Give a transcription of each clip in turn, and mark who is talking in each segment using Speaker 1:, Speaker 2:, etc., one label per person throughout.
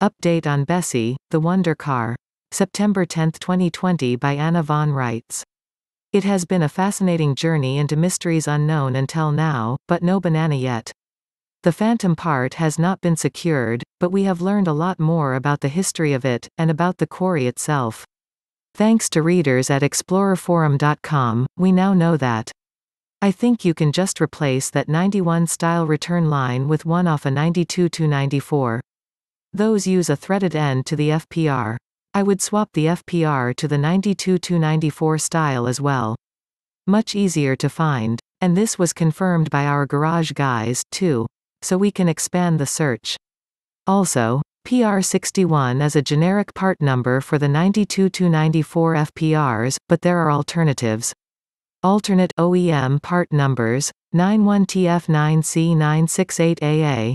Speaker 1: Update on Bessie, The Wonder Car. September 10, 2020 by Anna Von writes: It has been a fascinating journey into mysteries unknown until now, but no banana yet. The phantom part has not been secured, but we have learned a lot more about the history of it, and about the quarry itself. Thanks to readers at explorerforum.com, we now know that. I think you can just replace that 91 style return line with one off a 92 to 94. Those use a threaded end to the FPR. I would swap the FPR to the 92 294 style as well. Much easier to find. And this was confirmed by our garage guys, too. So we can expand the search. Also, PR61 is a generic part number for the 92 294 FPRs, but there are alternatives. Alternate OEM part numbers, 91TF9C968AA,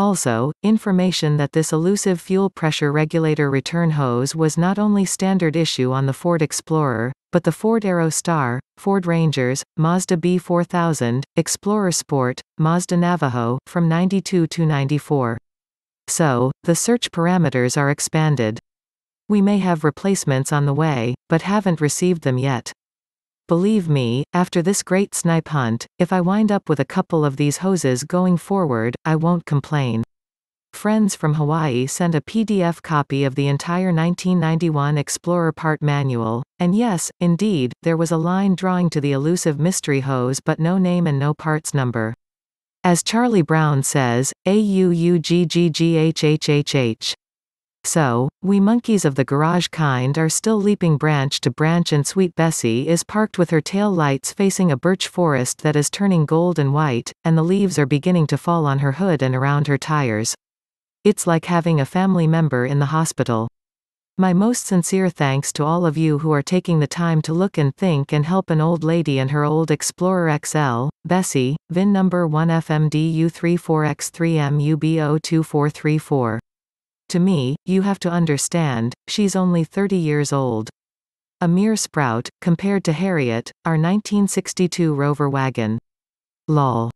Speaker 1: Also, information that this elusive fuel pressure regulator return hose was not only standard issue on the Ford Explorer, but the Ford Aerostar, Ford Rangers, Mazda B4000, Explorer Sport, Mazda Navajo, from 92 to 94. So, the search parameters are expanded. We may have replacements on the way, but haven't received them yet. Believe me, after this great snipe hunt, if I wind up with a couple of these hoses going forward, I won't complain. Friends from Hawaii sent a PDF copy of the entire 1991 Explorer Part Manual, and yes, indeed, there was a line drawing to the elusive mystery hose but no name and no parts number. As Charlie Brown says, AUUGGGHHHH. So, we monkeys of the garage kind are still leaping branch to branch and Sweet Bessie is parked with her tail lights facing a birch forest that is turning gold and white, and the leaves are beginning to fall on her hood and around her tires. It's like having a family member in the hospital. My most sincere thanks to all of you who are taking the time to look and think and help an old lady and her old Explorer XL, Bessie, VIN number 1FMDU34X3MUB02434. To me, you have to understand, she's only 30 years old. A mere sprout, compared to Harriet, our 1962 Rover wagon. Lol.